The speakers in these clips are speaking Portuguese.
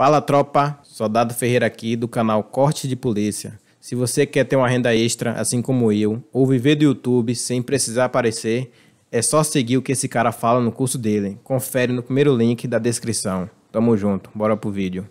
Fala tropa, Soldado Ferreira aqui do canal Corte de Polícia. Se você quer ter uma renda extra, assim como eu, ou viver do YouTube sem precisar aparecer, é só seguir o que esse cara fala no curso dele. Confere no primeiro link da descrição. Tamo junto, bora pro vídeo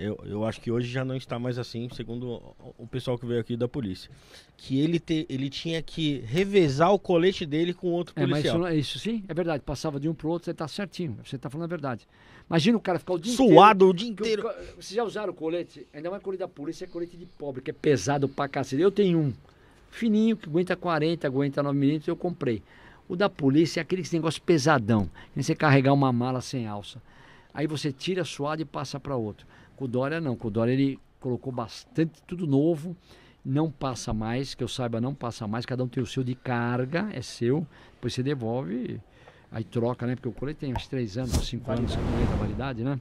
eu, eu acho que hoje já não está mais assim, segundo o pessoal que veio aqui da polícia. Que ele, te, ele tinha que revezar o colete dele com outro policial. É, mas isso, é isso sim, é verdade. Passava de um para o outro, você está certinho. Você está falando a verdade. Imagina o cara ficar o dia Suado inteiro. Suado o dia inteiro. vocês já usaram o colete? Ainda mais colete da polícia, é colete de pobre, que é pesado para cacete. Eu tenho um fininho, que aguenta 40, aguenta 9 minutos, eu comprei. O da polícia é aquele negócio pesadão, que você carregar uma mala sem alça. Aí você tira suado e passa para outro. Com o Dória, não. Com o Dória, ele colocou bastante, tudo novo. Não passa mais, que eu saiba, não passa mais. Cada um tem o seu de carga, é seu. Depois você devolve, aí troca, né? Porque o colete tem uns 3 anos, 5 validade. anos, que da validade, né?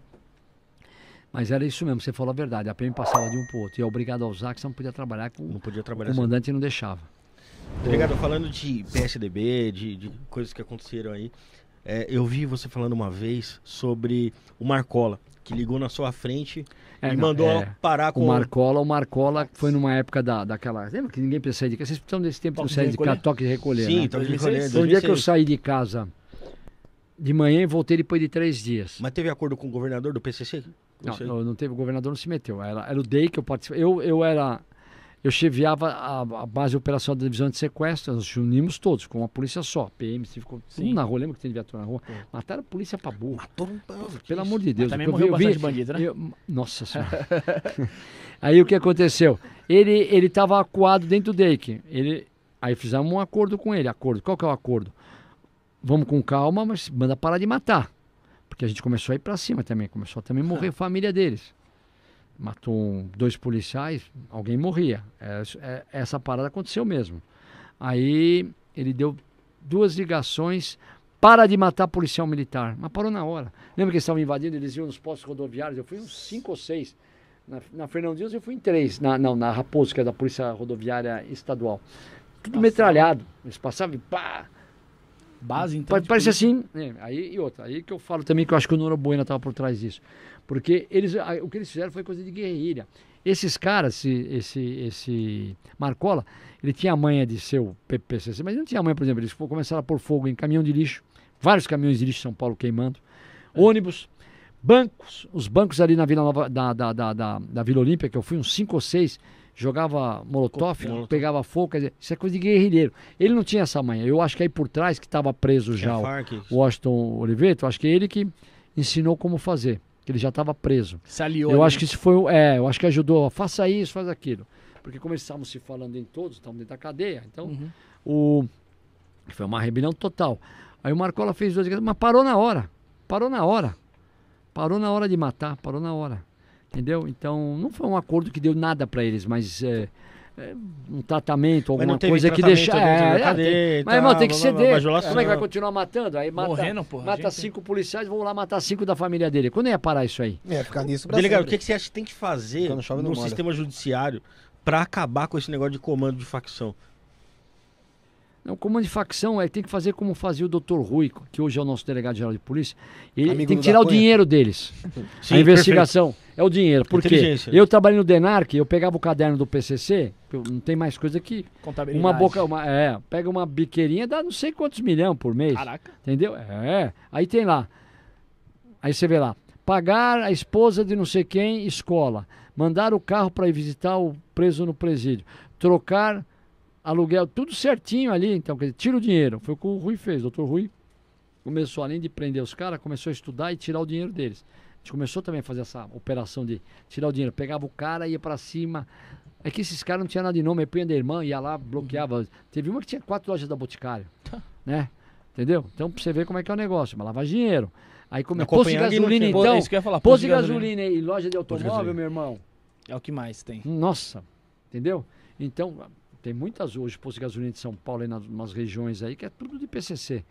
Mas era isso mesmo, você falou a verdade. A PM passava de um para outro. E é obrigado a usar, que você não podia trabalhar com não podia trabalhar o assim. comandante assim. não deixava. Obrigado. Falando de PSDB, de, de coisas que aconteceram aí, é, eu vi você falando uma vez sobre o Marcola que ligou na sua frente é, e não, mandou é, parar com o Marcola. O Marcola foi numa época da, daquela. Lembra que ninguém precisa de casa? Vocês precisam desse tempo toque que eu de, casa, toque de recolher. Sim, né? toque de recolher. Então, um dia que eu saí de casa de manhã e voltei depois de três dias. Mas teve acordo com o governador do PCC? Não, não, não, teve. O governador não se meteu. Era, era o DEI que eu participei. Eu, eu era eu cheviava a, a base operacional da divisão de sequestro, nós nos unimos todos, com uma polícia só, PM, Se ficou tudo na rua, lembra que teve viatura na rua? É. Mataram a polícia pra burro. Matou um povo, Pelo amor de Deus. Mas também eu morreu vi, bastante bandido, né? Eu, nossa senhora. aí o que aconteceu? Ele ele estava acuado dentro do Dake. Ele, aí fizemos um acordo com ele, acordo. Qual que é o acordo? Vamos com calma, mas manda parar de matar. Porque a gente começou a ir para cima também, começou a também morrer a família deles matou dois policiais, alguém morria. É, é, essa parada aconteceu mesmo. Aí ele deu duas ligações para de matar policial militar. Mas parou na hora. Lembra que eles estavam invadindo, eles iam nos postos rodoviários? Eu fui uns cinco ou seis. Na, na Fernão Dias eu fui em três. Na, não, na Raposo, que é da Polícia Rodoviária Estadual. Tudo metralhado. Eles passavam e pá! base, então. Pode parecer assim. É, aí, e outra, aí que eu falo também que eu acho que o Noro Bueno estava por trás disso. Porque eles, o que eles fizeram foi coisa de guerrilha. Esses caras, esse, esse, esse Marcola, ele tinha a manha de ser o PPCC, mas não tinha a manha, por exemplo, eles começaram a pôr fogo em caminhão de lixo, vários caminhões de lixo de São Paulo queimando, é. ônibus, bancos, os bancos ali na Vila Nova, da, da, da, da, da Vila Olímpia, que eu fui uns cinco ou seis, jogava molotov, molotov, pegava fogo, quer dizer, isso é coisa de guerrilheiro. Ele não tinha essa manha. Eu acho que aí por trás que estava preso já é o Washington Oliveto, acho que é ele que ensinou como fazer. Ele já estava preso. Se aliou, eu né? acho que isso foi, é, eu acho que ajudou. Faça isso, faz aquilo, porque como eles estavam se falando em todos, estavam dentro da cadeia. Então, uhum. o foi uma rebelião total. Aí o Marcola fez duas, mas parou na hora, parou na hora, parou na hora de matar, parou na hora. Entendeu? Então, não foi um acordo que deu nada para eles, mas é, é, um tratamento, alguma coisa que deixar é, é, cadeia, mas, irmão, tem que ceder. Como é que vai continuar matando? Aí mata, Morrendo, porra, mata gente... cinco policiais, vão lá matar cinco da família dele. Quando ia parar isso aí? é ficar nisso pra Delegado, sempre. o que, você acha que tem que fazer chove, no sistema judiciário para acabar com esse negócio de comando de facção? um é comando de facção, ele tem que fazer como fazia o doutor Rui, que hoje é o nosso delegado-geral de polícia. Ele Amigo tem que tirar o dinheiro deles. Sim, a investigação. Perfeito. É o dinheiro. Porque eu trabalhei no DENARC, eu pegava o caderno do PCC, não tem mais coisa que. Contabilidade. Uma boca. Uma, é, pega uma biqueirinha, dá não sei quantos milhões por mês. Caraca. Entendeu? É. Aí tem lá. Aí você vê lá. Pagar a esposa de não sei quem escola. Mandar o carro para ir visitar o preso no presídio. Trocar aluguel, tudo certinho ali. Então, quer dizer, tira o dinheiro. Foi o que o Rui fez. O doutor Rui começou, além de prender os caras, começou a estudar e tirar o dinheiro deles. A gente começou também a fazer essa operação de tirar o dinheiro. Pegava o cara, ia para cima. É que esses caras não tinham nada de nome, aí punha da irmã, ia lá, bloqueava. Uhum. Teve uma que tinha quatro lojas da Boticário, tá. né? Entendeu? Então, pra você ver como é que é o negócio. Mas lava dinheiro. Aí começou posto de gasolina, então. É isso que eu ia falar, posto, de gasolina e loja de automóvel, de meu irmão. É o que mais tem. Nossa, entendeu? Então, tem muitas hoje, posto de gasolina de São Paulo, em umas regiões aí, que é tudo de PCC.